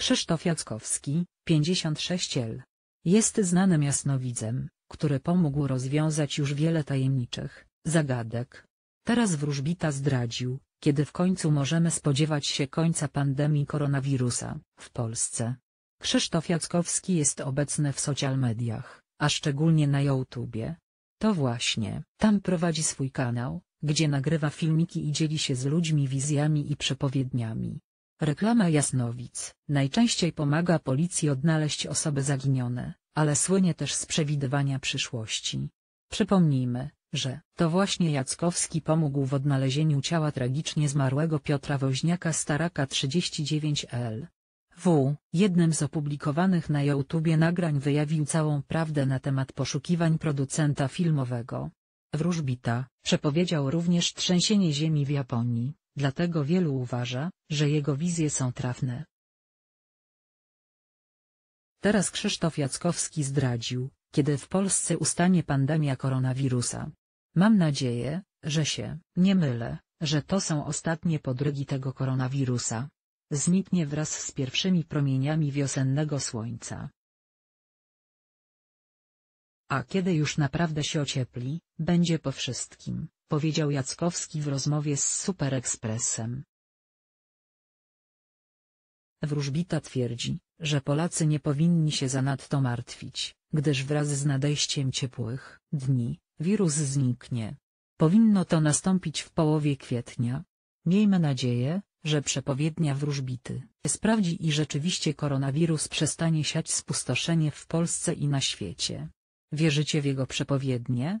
Krzysztof Jackowski, 56 L. Jest znanym jasnowidzem, który pomógł rozwiązać już wiele tajemniczych zagadek. Teraz wróżbita zdradził, kiedy w końcu możemy spodziewać się końca pandemii koronawirusa w Polsce. Krzysztof Jackowski jest obecny w social mediach, a szczególnie na YouTubie. To właśnie tam prowadzi swój kanał, gdzie nagrywa filmiki i dzieli się z ludźmi wizjami i przepowiedniami. Reklama Jasnowic najczęściej pomaga policji odnaleźć osoby zaginione, ale słynie też z przewidywania przyszłości. Przypomnijmy, że to właśnie Jackowski pomógł w odnalezieniu ciała tragicznie zmarłego Piotra Woźniaka Staraka 39L. W. Jednym z opublikowanych na YouTubie nagrań wyjawił całą prawdę na temat poszukiwań producenta filmowego. Wróżbita przepowiedział również trzęsienie ziemi w Japonii. Dlatego wielu uważa, że jego wizje są trafne. Teraz Krzysztof Jackowski zdradził, kiedy w Polsce ustanie pandemia koronawirusa. Mam nadzieję, że się nie mylę, że to są ostatnie podrygi tego koronawirusa. Zniknie wraz z pierwszymi promieniami wiosennego słońca. A kiedy już naprawdę się ociepli, będzie po wszystkim powiedział Jackowski w rozmowie z Superekspresem. Wróżbita twierdzi, że Polacy nie powinni się zanadto martwić, gdyż wraz z nadejściem ciepłych dni, wirus zniknie. Powinno to nastąpić w połowie kwietnia. Miejmy nadzieję, że przepowiednia wróżbity sprawdzi i rzeczywiście koronawirus przestanie siać spustoszenie w Polsce i na świecie. Wierzycie w jego przepowiednie?